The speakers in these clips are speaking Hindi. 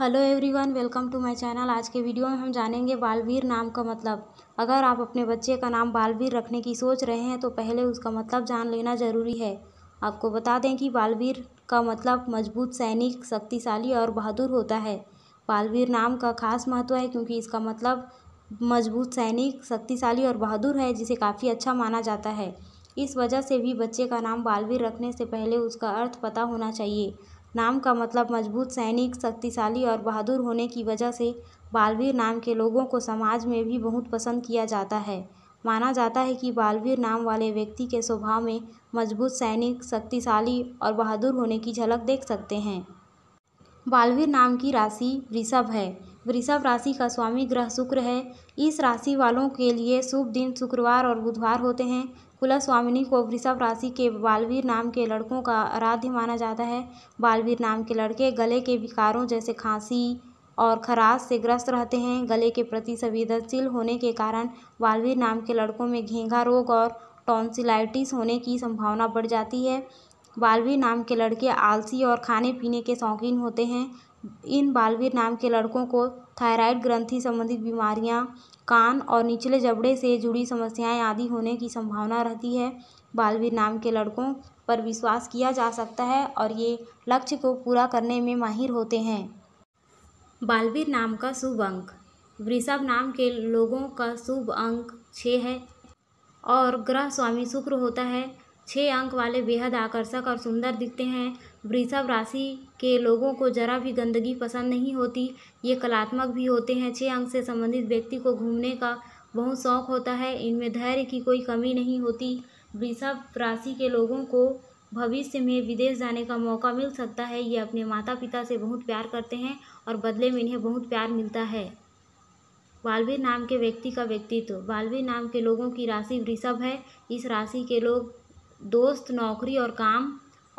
hello everyone welcome to my channel आज के वीडियो में हम जानेंगे बालवीर नाम का मतलब अगर आप अपने बच्चे का नाम बालवीर रखने की सोच रहे हैं तो पहले उसका मतलब जान लेना ज़रूरी है आपको बता दें कि बालवीर का मतलब मजबूत सैनिक शक्तिशाली और बहादुर होता है बालवीर नाम का खास महत्व है क्योंकि इसका मतलब मजबूत सैनिक शक्तिशाली और बहादुर है जिसे काफ़ी अच्छा माना जाता है इस वजह से भी बच्चे का नाम बालवीर रखने से पहले उसका अर्थ पता होना चाहिए नाम का मतलब मजबूत सैनिक शक्तिशाली और बहादुर होने की वजह से बालवीर नाम के लोगों को समाज में भी बहुत पसंद किया जाता है माना जाता है कि बालवीर नाम वाले व्यक्ति के स्वभाव में मजबूत सैनिक शक्तिशाली और बहादुर होने की झलक देख सकते हैं बालवीर नाम की राशि ऋषभ है वृषभ राशि का स्वामी ग्रह शुक्र है इस राशि वालों के लिए शुभ दिन शुक्रवार और बुधवार होते हैं कुला स्वामिनी को वृषभ राशि के बालवीर नाम के लड़कों का आराध्य माना जाता है बालवीर नाम के लड़के गले के विकारों जैसे खांसी और खराश से ग्रस्त रहते हैं गले के प्रति संवेदनशील होने के कारण बालवीर नाम के लड़कों में घेंघा रोग और टॉन्सिलाइटिस होने की संभावना बढ़ जाती है बालवीर नाम के लड़के आलसी और खाने पीने के शौकीन होते हैं इन बालवीर नाम के लड़कों को थायराइड ग्रंथि संबंधित बीमारियां, कान और निचले जबड़े से जुड़ी समस्याएं आदि होने की संभावना रहती है बालवीर नाम के लड़कों पर विश्वास किया जा सकता है और ये लक्ष्य को पूरा करने में माहिर होते हैं बालवीर नाम का शुभ अंक वृषभ नाम के लोगों का शुभ अंक छः है और ग्रह स्वामी शुक्र होता है छः अंक वाले बेहद आकर्षक और सुंदर दिखते हैं वृषभ राशि के लोगों को जरा भी गंदगी पसंद नहीं होती ये कलात्मक भी होते हैं छः अंक से संबंधित व्यक्ति को घूमने का बहुत शौक होता है इनमें धैर्य की कोई कमी नहीं होती वृषभ राशि के लोगों को भविष्य में विदेश जाने का मौका मिल सकता है ये अपने माता पिता से बहुत प्यार करते हैं और बदले में इन्हें बहुत प्यार मिलता है बालवीर नाम के व्यक्ति का व्यक्तित्व बालवीर नाम के लोगों की राशि वृषभ है इस राशि के लोग दोस्त नौकरी और काम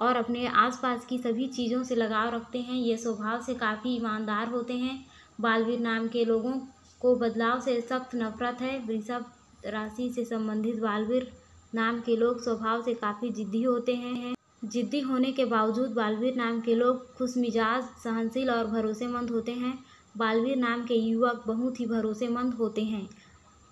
और अपने आसपास की सभी चीज़ों से लगाव रखते हैं ये स्वभाव से काफ़ी ईमानदार होते हैं बालवीर नाम के लोगों को बदलाव से सख्त नफरत है वृषभ राशि से संबंधित बालवीर नाम के लोग स्वभाव से काफ़ी जिद्दी होते हैं जिद्दी होने के बावजूद बालवीर नाम के लोग खुश मिजाज सहनशील और भरोसेमंद होते हैं बालवीर नाम के युवक बहुत ही भरोसेमंद होते हैं